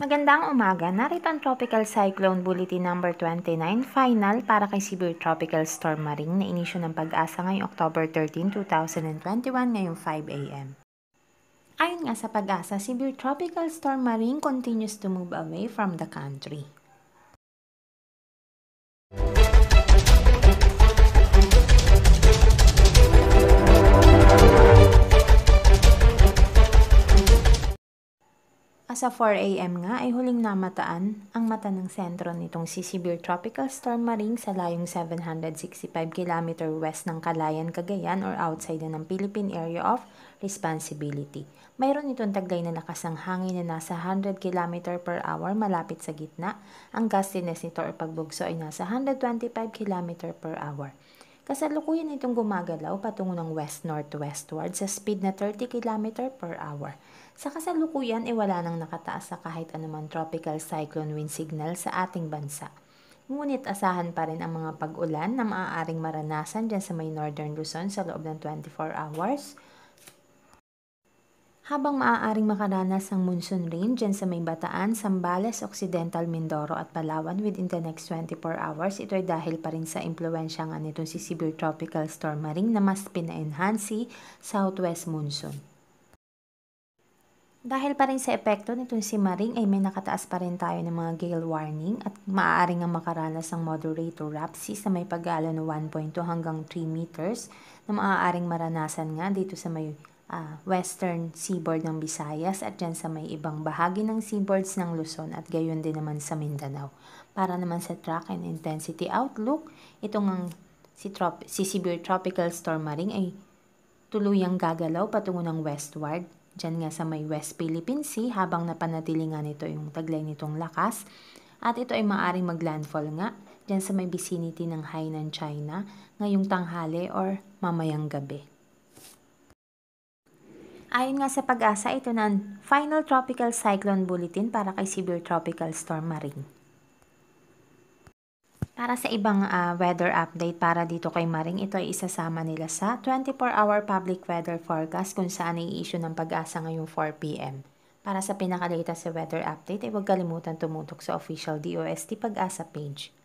Magandang umaga, narito ang Tropical Cyclone Bulletin number no. 29 final para kay Severe Tropical Storm Maring na inisyo ng pag-asa ngayong October 13, 2021 ngayong 5 a.m. Ayon nga sa pag-asa, Cebu Tropical Storm Maring continues to move away from the country. sa 4am nga ay huling namataan ang mata ng sentro nitong si Severe Tropical Storm Maring sa layong 765 km west ng Kalayan, Cagayan or outside ng Philippine Area of Responsibility. Mayroon itong taglay na lakas ng hangin na nasa 100 km per hour malapit sa gitna. Ang gustiness nito or pagbugso ay nasa 125 km per hour. Kasalukuyan itong gumagalaw patungo ng west-northwestward sa speed na 30 km per hour. Sa kasalukuyan ay eh, wala nang nakataas sa kahit anumang tropical cyclone wind signal sa ating bansa. Ngunit asahan pa rin ang mga pag-ulan na maaaring maranasan dyan sa may Northern Luzon sa loob ng 24 hours habang maaaring makaranas ng monsoon rain dyan sa may Bataan, Sambales, Occidental, Mindoro at Palawan within the next 24 hours, ito ay dahil pa rin sa impluensya nga nitong si Severe Tropical Storm Maring na mas pina-enhance si Southwest Monsoon. Dahil pa rin sa epekto nitong si Maring ay may nakataas pa rin tayo ng mga gale warning at maaaring ang makaranas ng moderate to rapsis na may pag-aalo ng 1.2 hanggang 3 meters na maaaring maranasan nga dito sa may uh, western seaboard ng Visayas at dyan sa may ibang bahagi ng seaboards ng Luzon at gayon din naman sa Mindanao. Para naman sa track and intensity outlook, itong ang si, trop- si severe tropical storm maring ay tuluyang gagalaw patungo ng westward. Diyan nga sa may West Philippine Sea habang napanatili nga nito yung taglay nitong lakas at ito ay maaring maglandfall nga dyan sa may vicinity ng Hainan, China ngayong tanghali or mamayang gabi. Ayon nga sa pag-asa, ito na ang final tropical cyclone bulletin para kay severe tropical storm Maring. Para sa ibang uh, weather update para dito kay Maring, ito ay isasama nila sa 24-hour public weather forecast kung saan ay issue ng pag-asa ngayong 4pm. Para sa pinakalatest sa weather update, ay huwag kalimutan tumutok sa official DOST pag-asa page.